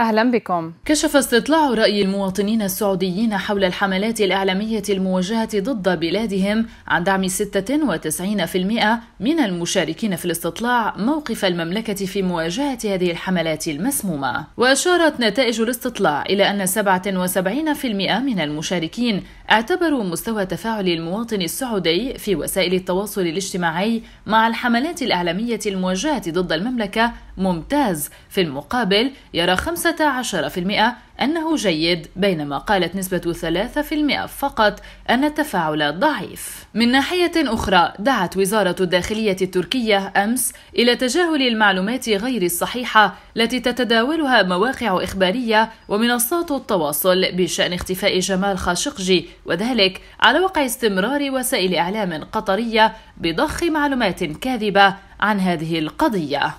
أهلا بكم كشف استطلاع رأي المواطنين السعوديين حول الحملات الإعلامية الموجهة ضد بلادهم عن دعم 96% من المشاركين في الاستطلاع موقف المملكة في مواجهة هذه الحملات المسمومة وأشارت نتائج الاستطلاع إلى أن 77% من المشاركين اعتبروا مستوى تفاعل المواطن السعودي في وسائل التواصل الاجتماعي مع الحملات الإعلامية الموجهة ضد المملكة ممتاز في المقابل يرى 15% أنه جيد بينما قالت نسبة 3% فقط أن التفاعل ضعيف من ناحية أخرى دعت وزارة الداخلية التركية أمس إلى تجاهل المعلومات غير الصحيحة التي تتداولها مواقع إخبارية ومنصات التواصل بشأن اختفاء جمال خاشقجي وذلك على وقع استمرار وسائل إعلام قطرية بضخ معلومات كاذبة عن هذه القضية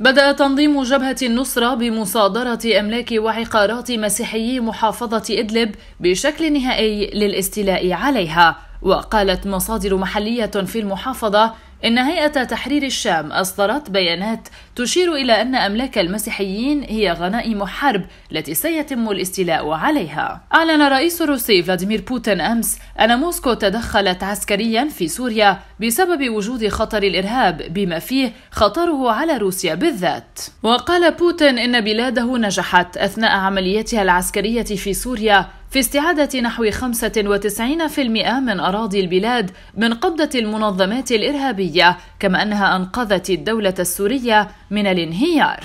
بدأ تنظيم جبهة النصرة بمصادرة أملاك وعقارات مسيحيي محافظة إدلب بشكل نهائي للاستيلاء عليها وقالت مصادر محلية في المحافظة إن هيئة تحرير الشام أصدرت بيانات تشير إلى أن أملاك المسيحيين هي غنائم حرب التي سيتم الاستيلاء عليها. أعلن الرئيس الروسي فلاديمير بوتين أمس أن موسكو تدخلت عسكريا في سوريا بسبب وجود خطر الإرهاب بما فيه خطره على روسيا بالذات. وقال بوتين إن بلاده نجحت أثناء عمليتها العسكرية في سوريا في استعادة نحو 95% من أراضي البلاد من قبضة المنظمات الإرهابية. كما أنها أنقذت الدولة السورية من الانهيار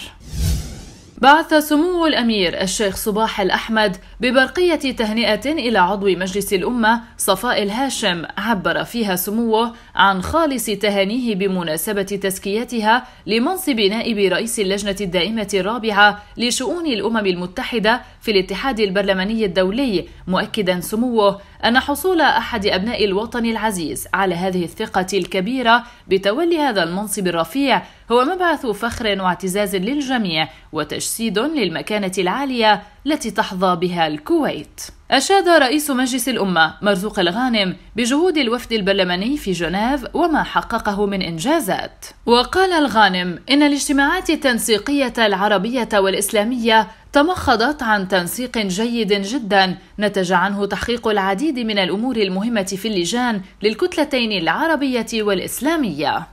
بعث سمو الأمير الشيخ صباح الأحمد ببرقية تهنئة إلى عضو مجلس الأمة صفاء الهاشم عبر فيها سموه عن خالص تهانيه بمناسبة تزكيتها لمنصب نائب رئيس اللجنة الدائمة الرابعة لشؤون الأمم المتحدة في الاتحاد البرلماني الدولي مؤكدا سموه أن حصول أحد أبناء الوطن العزيز على هذه الثقة الكبيرة بتولي هذا المنصب الرفيع هو مبعث فخر واعتزاز للجميع وتجسيد للمكانة العالية التي تحظى بها الكويت. أشاد رئيس مجلس الأمة مرزوق الغانم بجهود الوفد البرلماني في جنيف وما حققه من إنجازات. وقال الغانم إن الاجتماعات التنسيقية العربية والإسلامية تمخضت عن تنسيق جيد جدا نتج عنه تحقيق العديد من الأمور المهمة في اللجان للكتلتين العربية والإسلامية.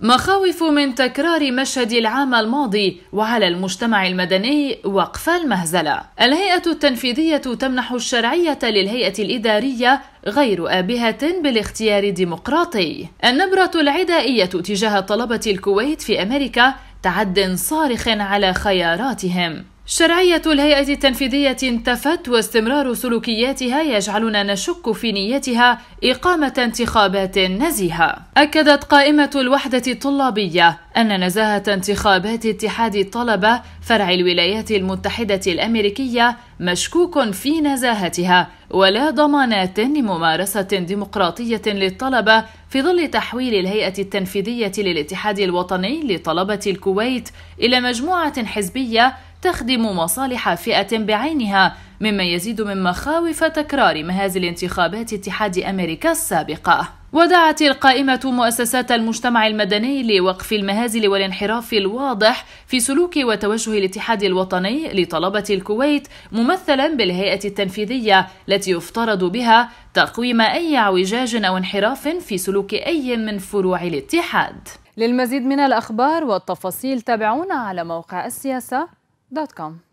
مخاوف من تكرار مشهد العام الماضي وعلى المجتمع المدني وقف المهزلة الهيئة التنفيذية تمنح الشرعية للهيئة الإدارية غير آبهة بالاختيار الديمقراطي النبرة العدائية تجاه طلبة الكويت في أمريكا تعد صارخ على خياراتهم شرعية الهيئة التنفيذية انتفت واستمرار سلوكياتها يجعلنا نشك في نيتها إقامة انتخابات نزيهة. أكدت قائمة الوحدة الطلابية أن نزاهة انتخابات اتحاد الطلبة فرع الولايات المتحدة الأمريكية مشكوك في نزاهتها ولا ضمانات لممارسة ديمقراطية للطلبة في ظل تحويل الهيئة التنفيذية للاتحاد الوطني لطلبة الكويت إلى مجموعة حزبية تخدم مصالح فئة بعينها مما يزيد من مخاوف تكرار مهازل انتخابات اتحاد أمريكا السابقة ودعت القائمة مؤسسات المجتمع المدني لوقف المهازل والانحراف الواضح في سلوك وتوجه الاتحاد الوطني لطلبة الكويت ممثلا بالهيئة التنفيذية التي يفترض بها تقويم أي اعوجاج أو انحراف في سلوك أي من فروع الاتحاد للمزيد من الأخبار والتفاصيل تابعونا على موقع السياسة Dat kan.